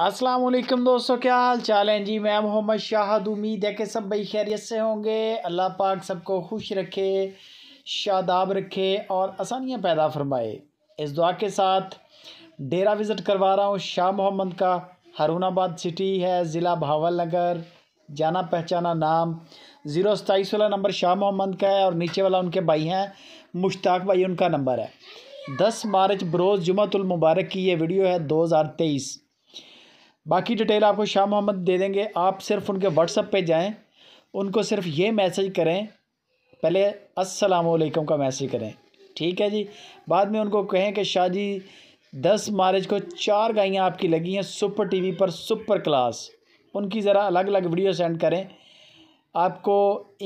السلام علیکم دوستو کیا حال چال ہیں جی میں محمد شاہد امید ہے کہ سب بھئی خیریت سے ہوں گے اللہ پاک سب کو خوش رکھے شاداب رکھے اور آسانیاں پیدا فرمائے اس دعا کے ساتھ ڈیرہ وزٹ کروا رہا ہوں شاہ محمد کا حرون آباد سٹی ہے ضلع بھاول نگر جانا پہچانا نام زیرو ستائیس والا نمبر شاہ محمد کا ہے اور نیچے والا ان کے بھائی ہیں مشتاق بھائی ان کا نمبر ہے دس مارچ بروز جمعت المبارک کی یہ ویڈیو ہے دو ہزار تیئیس باقی ڈیٹیل آپ کو شاہ محمد دے دیں گے آپ صرف ان کے واٹس اپ پہ جائیں ان کو صرف یہ میسج کریں پہلے السلام علیکم کا میسج کریں ٹھیک ہے جی بعد میں ان کو کہیں کہ شاہ جی دس مارچ کو چار گائیاں آپ کی لگی ہیں سپر ٹی وی پر سپر کلاس ان کی ذرا الگ الگ ویڈیو سینڈ کریں آپ کو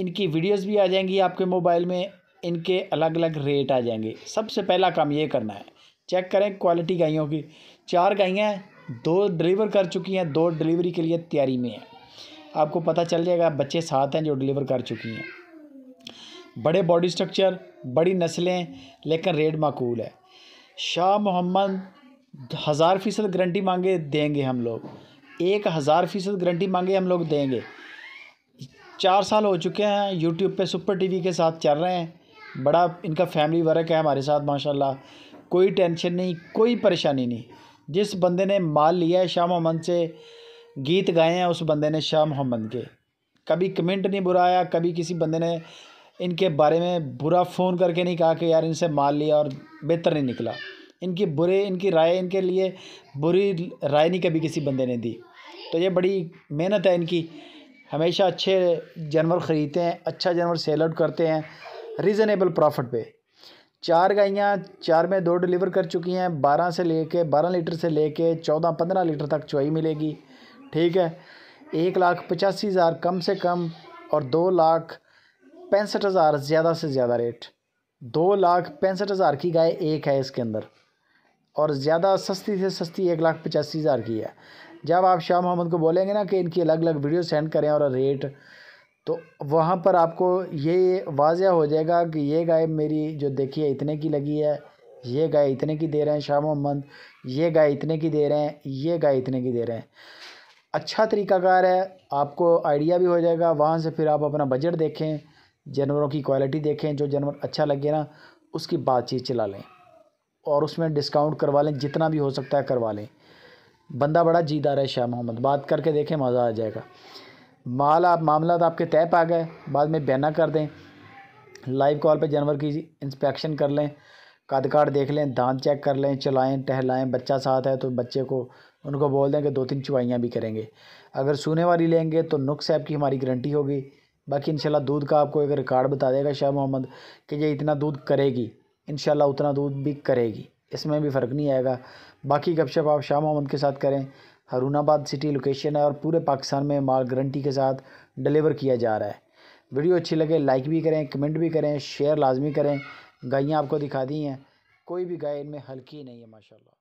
ان کی ویڈیوز بھی آ جائیں گی آپ کے موبائل میں ان کے الگ الگ ریٹ آ جائیں گے سب سے پہلا کام یہ کرنا ہے چیک کریں کوالٹی گائیوں کی چار گائیاں ہیں دو ڈلیور کر چکی ہیں دو ڈلیوری کے لیے تیاری میں ہیں آپ کو پتہ چل جائے گا بچے ساتھ ہیں جو ڈلیور کر چکی ہیں بڑے باڈی سٹرکچر بڑی نسلیں لیکن ریڈ معقول ہے شاہ محمد ہزار فیصد گرنٹی مانگے دیں گے ہم لوگ ایک ہزار فیصد گارنٹی مانگے ہم لوگ دیں گے چار سال ہو چکے ہیں یوٹیوب پہ سپر ٹی وی کے ساتھ چل رہے ہیں بڑا ان کا فیملی ورک ہے ہمارے ساتھ ماشاءاللہ کوئی ٹینشن نہیں کوئی پریشانی نہیں جس بندے نے مال لیا ہے شاہ محمد سے گیت گائے ہیں اس بندے نے شاہ محمد کے کبھی کمنٹ نہیں برایا کبھی کسی بندے نے ان کے بارے میں برا فون کر کے نہیں کہا کہ یار ان سے مال لیا اور بہتر نہیں نکلا ان کی برے ان کی رائے ان کے لیے بری رائے نہیں کبھی کسی بندے نے دی تو یہ بڑی محنت ہے ان کی ہمیشہ اچھے جانور خریدتے ہیں اچھا جانور سیل آؤٹ کرتے ہیں ریزنیبل پرافٹ پہ چار گائیاں چار میں دو ڈیلیور کر چکی ہیں بارہ سے لے کے بارہ لیٹر سے لے کے چودہ پندرہ لیٹر تک چوائی ملے گی ٹھیک ہے ایک لاکھ پچاسی ہزار کم سے کم اور دو لاکھ پینسٹھ ہزار زیادہ سے زیادہ ریٹ دو لاکھ پینسٹھ ہزار کی گائے ایک ہے اس کے اندر اور زیادہ سستی سے سستی ایک لاکھ پچاسی ہزار کی ہے جب آپ شاہ محمد کو بولیں گے نا کہ ان کی الگ الگ ویڈیو سینڈ کریں اور ریٹ تو وہاں پر آپ کو یہ واضح ہو جائے گا کہ یہ گائے میری جو دیکھیے اتنے کی لگی ہے یہ گائے اتنے کی دے رہے ہیں شاہ محمد یہ گائے اتنے کی دے رہے ہیں یہ گائے اتنے کی دے رہے ہیں اچھا طریقہ کار ہے آپ کو آئیڈیا بھی ہو جائے گا وہاں سے پھر آپ اپنا بجٹ دیکھیں جانوروں کی کوالٹی دیکھیں جو جانور اچھا لگے نا اس کی بات چیت چلا لیں اور اس میں ڈسکاؤنٹ کروا لیں جتنا بھی ہو سکتا ہے کروا لیں بندہ بڑا جیدار ہے شاہ محمد بات کر کے دیکھیں مزہ آ جائے گا مال آپ معاملات آپ کے طے پا گئے بعد میں بیانہ کر دیں لائیو کال پہ جانور کی انسپیکشن کر لیں قد کاٹ دیکھ لیں دانت چیک کر لیں چلائیں ٹہلائیں بچہ ساتھ ہے تو بچے کو ان کو بول دیں کہ دو تین چوائیاں بھی کریں گے اگر سونے والی لیں گے تو نقص ایپ کی ہماری گرنٹی ہوگی باقی انشاءاللہ دودھ کا آپ کو ایک ریکارڈ بتا دے گا شاہ محمد کہ یہ اتنا دودھ کرے گی انشاءاللہ اتنا دودھ بھی کرے گی اس میں بھی فرق نہیں آئے گا باقی شپ آپ شاہ محمد کے ساتھ کریں ہرون آباد سٹی لوکیشن ہے اور پورے پاکستان میں مال گارنٹی کے ساتھ ڈیلیور کیا جا رہا ہے ویڈیو اچھی لگے لائک بھی کریں کمنٹ بھی کریں شیئر لازمی کریں گائیاں آپ کو دکھا دی ہیں کوئی بھی گائے ان میں ہلکی نہیں ہے ماشاءاللہ